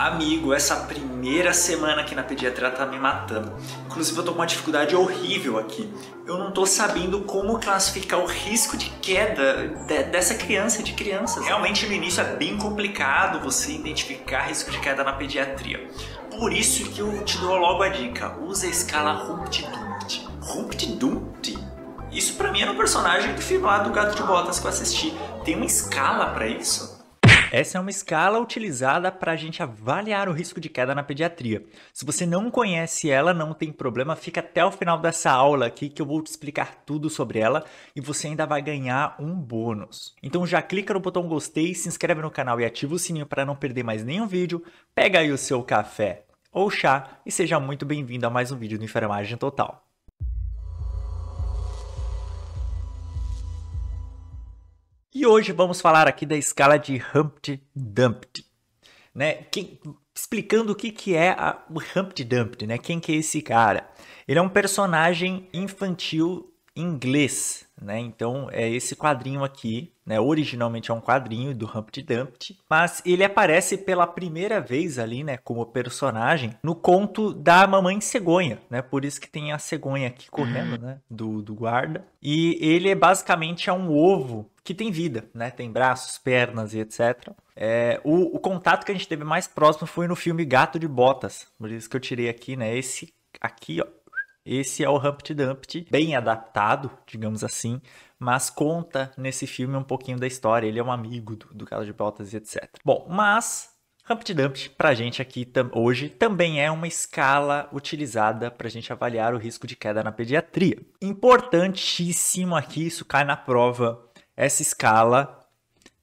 Amigo, essa primeira semana aqui na pediatria tá me matando. Inclusive, eu tô com uma dificuldade horrível aqui. Eu não tô sabendo como classificar o risco de queda de, dessa criança, de crianças. Realmente, no início é bem complicado você identificar risco de queda na pediatria. Por isso que eu te dou logo a dica: usa a escala Rumpty-Dumpty. Rumpty-Dumpty? Isso pra mim era um personagem do filme lá do Gato de Botas que eu assisti. Tem uma escala para isso? Essa é uma escala utilizada para a gente avaliar o risco de queda na pediatria. Se você não conhece ela, não tem problema, fica até o final dessa aula aqui que eu vou te explicar tudo sobre ela e você ainda vai ganhar um bônus. Então já clica no botão gostei, se inscreve no canal e ativa o sininho para não perder mais nenhum vídeo, pega aí o seu café ou chá e seja muito bem-vindo a mais um vídeo do Enfermagem Total. E hoje vamos falar aqui da escala de Humpty Dumpty, né? Quem, explicando o que, que é a, o Humpty Dumpty, né? Quem que é esse cara? Ele é um personagem infantil inglês, né? Então é esse quadrinho aqui, né? Originalmente é um quadrinho do Humpty Dumpty, mas ele aparece pela primeira vez ali, né? Como personagem no conto da mamãe cegonha, né? Por isso que tem a cegonha aqui correndo, uhum. né? Do, do guarda. E ele é basicamente é um ovo que tem vida, né? Tem braços, pernas e etc. É, o, o, contato que a gente teve mais próximo foi no filme Gato de Botas. Por isso que eu tirei aqui, né? Esse aqui, ó. Esse é o Humpty Dumpty, bem adaptado, digamos assim, mas conta nesse filme um pouquinho da história. Ele é um amigo do, do Gato de Botas e etc. Bom, mas Humpty Dumpty, para a gente aqui tam hoje, também é uma escala utilizada para a gente avaliar o risco de queda na pediatria. Importantíssimo aqui, isso cai na prova essa escala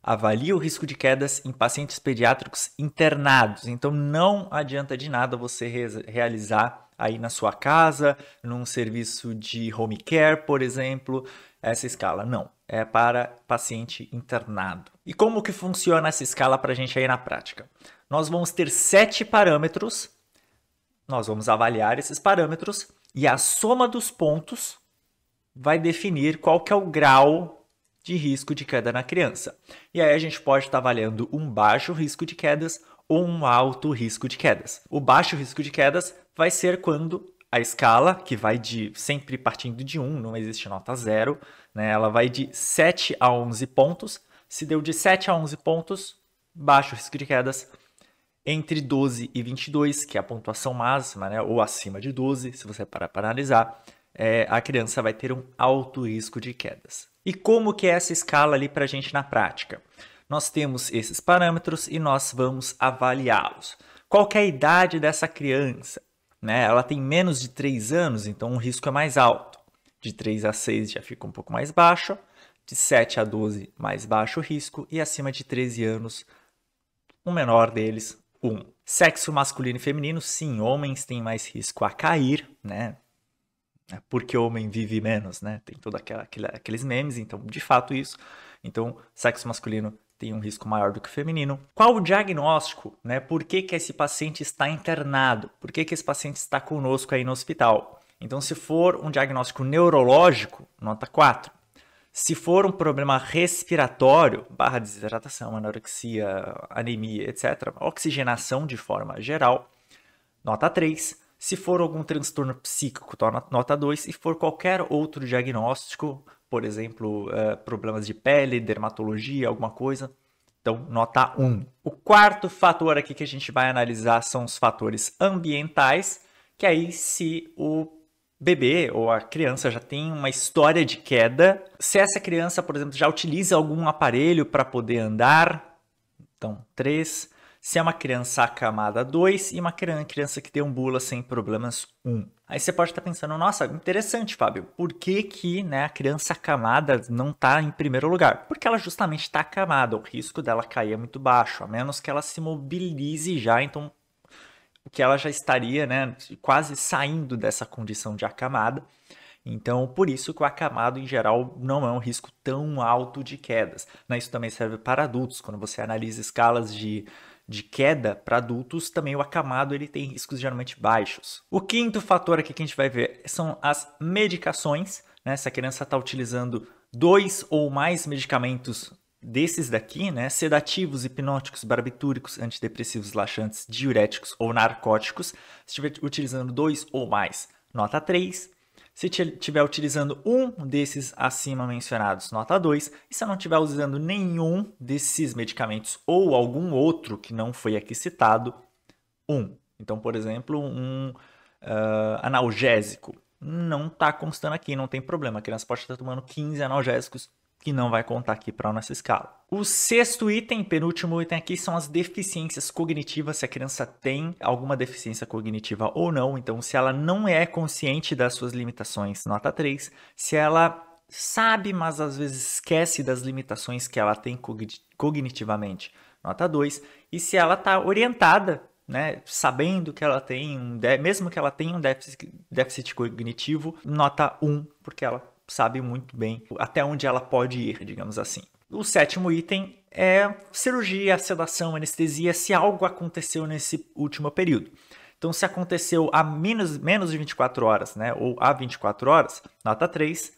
avalia o risco de quedas em pacientes pediátricos internados. Então não adianta de nada você re realizar aí na sua casa, num serviço de home care, por exemplo, essa escala. Não, é para paciente internado. E como que funciona essa escala para a gente aí na prática? Nós vamos ter sete parâmetros, nós vamos avaliar esses parâmetros e a soma dos pontos vai definir qual que é o grau de risco de queda na criança. E aí a gente pode estar avaliando um baixo risco de quedas ou um alto risco de quedas. O baixo risco de quedas vai ser quando a escala, que vai de sempre partindo de 1, não existe nota zero, né? ela vai de 7 a 11 pontos. Se deu de 7 a 11 pontos, baixo risco de quedas. Entre 12 e 22, que é a pontuação máxima, né? ou acima de 12, se você parar para analisar, é, a criança vai ter um alto risco de quedas. E como que é essa escala ali para a gente na prática? Nós temos esses parâmetros e nós vamos avaliá-los. Qual é a idade dessa criança? Né? Ela tem menos de 3 anos, então o risco é mais alto. De 3 a 6 já fica um pouco mais baixo, de 7 a 12 mais baixo o risco e acima de 13 anos, o menor deles, 1. Sexo masculino e feminino, sim, homens têm mais risco a cair, né? Né? porque o homem vive menos, né? Tem todos aqueles memes, então, de fato, isso. Então, sexo masculino tem um risco maior do que o feminino. Qual o diagnóstico, né? Por que, que esse paciente está internado? Por que, que esse paciente está conosco aí no hospital? Então, se for um diagnóstico neurológico, nota 4. Se for um problema respiratório, barra desidratação, anorexia, anemia, etc., oxigenação de forma geral, nota 3. Se for algum transtorno psíquico, tá, nota 2. Se for qualquer outro diagnóstico, por exemplo, é, problemas de pele, dermatologia, alguma coisa, então nota 1. Um. O quarto fator aqui que a gente vai analisar são os fatores ambientais, que aí se o bebê ou a criança já tem uma história de queda, se essa criança, por exemplo, já utiliza algum aparelho para poder andar, então 3. Se é uma criança acamada 2 e uma criança que deambula sem problemas 1. Um. Aí você pode estar pensando, nossa, interessante, Fábio, por que, que né, a criança acamada não está em primeiro lugar? Porque ela justamente está acamada, o risco dela cair é muito baixo, a menos que ela se mobilize já, então que ela já estaria né, quase saindo dessa condição de acamada. Então, por isso que o acamado em geral não é um risco tão alto de quedas. Né, isso também serve para adultos, quando você analisa escalas de de queda para adultos, também o acamado ele tem riscos geralmente baixos. O quinto fator aqui que a gente vai ver são as medicações. Né? Se a criança está utilizando dois ou mais medicamentos desses daqui, né, sedativos, hipnóticos, barbitúricos, antidepressivos, laxantes, diuréticos ou narcóticos, se estiver utilizando dois ou mais, nota 3, se estiver utilizando um desses acima mencionados, nota 2. E se eu não estiver usando nenhum desses medicamentos ou algum outro que não foi aqui citado, 1. Um. Então, por exemplo, um uh, analgésico. Não está constando aqui, não tem problema. A criança pode estar tomando 15 analgésicos que não vai contar aqui para nossa escala. O sexto item, penúltimo item aqui, são as deficiências cognitivas, se a criança tem alguma deficiência cognitiva ou não. Então, se ela não é consciente das suas limitações, nota 3. Se ela sabe, mas às vezes esquece das limitações que ela tem cognitivamente, nota 2. E se ela está orientada né, sabendo que ela tem, um, mesmo que ela tenha um déficit, déficit cognitivo, nota 1, porque ela sabe muito bem até onde ela pode ir, digamos assim. O sétimo item é cirurgia, sedação, anestesia, se algo aconteceu nesse último período. Então, se aconteceu a menos, menos de 24 horas, né, ou a 24 horas, nota 3.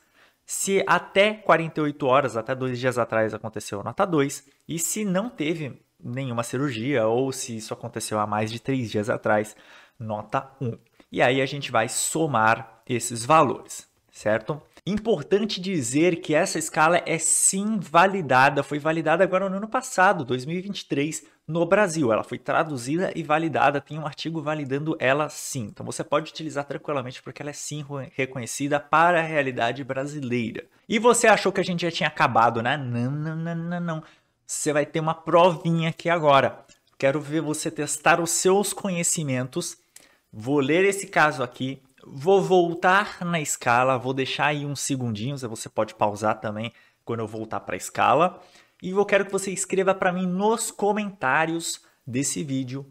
Se até 48 horas, até dois dias atrás, aconteceu, nota 2. E se não teve nenhuma cirurgia, ou se isso aconteceu há mais de três dias atrás, nota 1. E aí a gente vai somar esses valores, certo? Importante dizer que essa escala é sim validada, foi validada agora no ano passado, 2023, no Brasil. Ela foi traduzida e validada, tem um artigo validando ela sim. Então você pode utilizar tranquilamente porque ela é sim reconhecida para a realidade brasileira. E você achou que a gente já tinha acabado, né? Não, não, não, não, não. Você vai ter uma provinha aqui agora. Quero ver você testar os seus conhecimentos. Vou ler esse caso aqui Vou voltar na escala, vou deixar aí uns segundinhos, você pode pausar também quando eu voltar para a escala. E eu quero que você escreva para mim nos comentários desse vídeo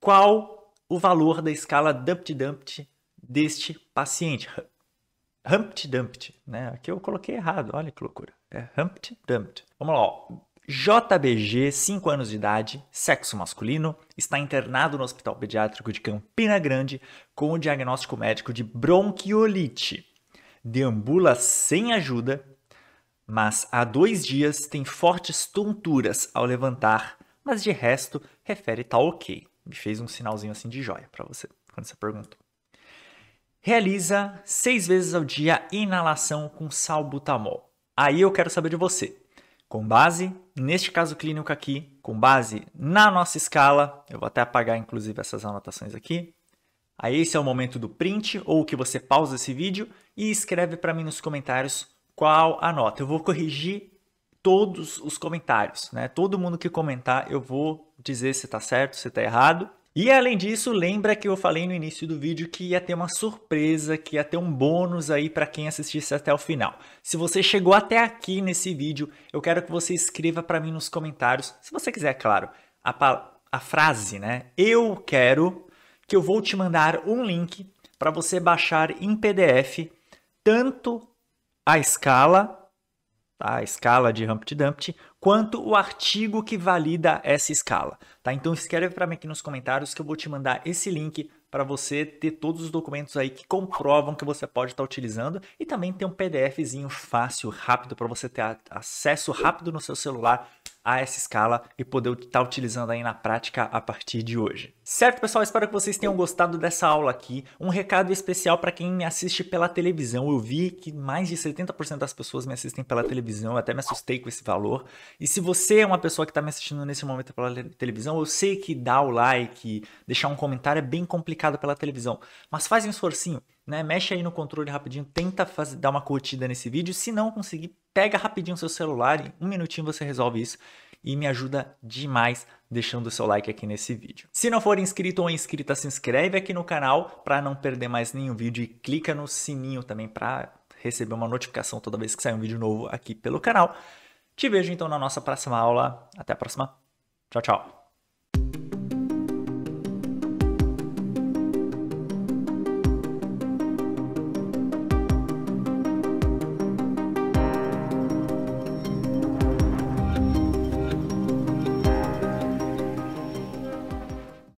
qual o valor da escala Dumpty Dumpty deste paciente. Humpty Dumpty, né? Aqui eu coloquei errado, olha que loucura. É Humpty Dumpty. Vamos lá, ó. JBG, 5 anos de idade, sexo masculino, está internado no Hospital Pediátrico de Campina Grande com o diagnóstico médico de bronquiolite. Deambula sem ajuda, mas há dois dias tem fortes tonturas ao levantar, mas de resto refere estar tá ok. Me fez um sinalzinho assim de joia para você quando você perguntou. Realiza seis vezes ao dia inalação com salbutamol. Aí eu quero saber de você com base neste caso clínico aqui, com base na nossa escala, eu vou até apagar inclusive essas anotações aqui. Aí esse é o momento do print ou que você pausa esse vídeo e escreve para mim nos comentários qual a nota. Eu vou corrigir todos os comentários, né? Todo mundo que comentar, eu vou dizer se está certo, se está errado. E além disso, lembra que eu falei no início do vídeo que ia ter uma surpresa, que ia ter um bônus aí para quem assistisse até o final. Se você chegou até aqui nesse vídeo, eu quero que você escreva para mim nos comentários, se você quiser, é claro, a, a frase, né? Eu quero que eu vou te mandar um link para você baixar em PDF tanto a escala Tá? a escala de Humpty Dumpty, quanto o artigo que valida essa escala. Tá? Então escreve para mim aqui nos comentários que eu vou te mandar esse link para você ter todos os documentos aí que comprovam que você pode estar tá utilizando e também tem um PDFzinho fácil, rápido, para você ter acesso rápido no seu celular a essa escala e poder estar tá utilizando aí na prática a partir de hoje. Certo, pessoal? Espero que vocês tenham gostado dessa aula aqui. Um recado especial para quem me assiste pela televisão. Eu vi que mais de 70% das pessoas me assistem pela televisão, eu até me assustei com esse valor. E se você é uma pessoa que está me assistindo nesse momento pela televisão, eu sei que dar o like, deixar um comentário é bem complicado pela televisão, mas faz um esforcinho né? Mexe aí no controle rapidinho, tenta fazer, dar uma curtida nesse vídeo. Se não conseguir, pega rapidinho o seu celular em um minutinho você resolve isso e me ajuda demais deixando o seu like aqui nesse vídeo. Se não for inscrito ou inscrita, se inscreve aqui no canal para não perder mais nenhum vídeo e clica no sininho também para receber uma notificação toda vez que sair um vídeo novo aqui pelo canal. Te vejo então na nossa próxima aula. Até a próxima. Tchau, tchau.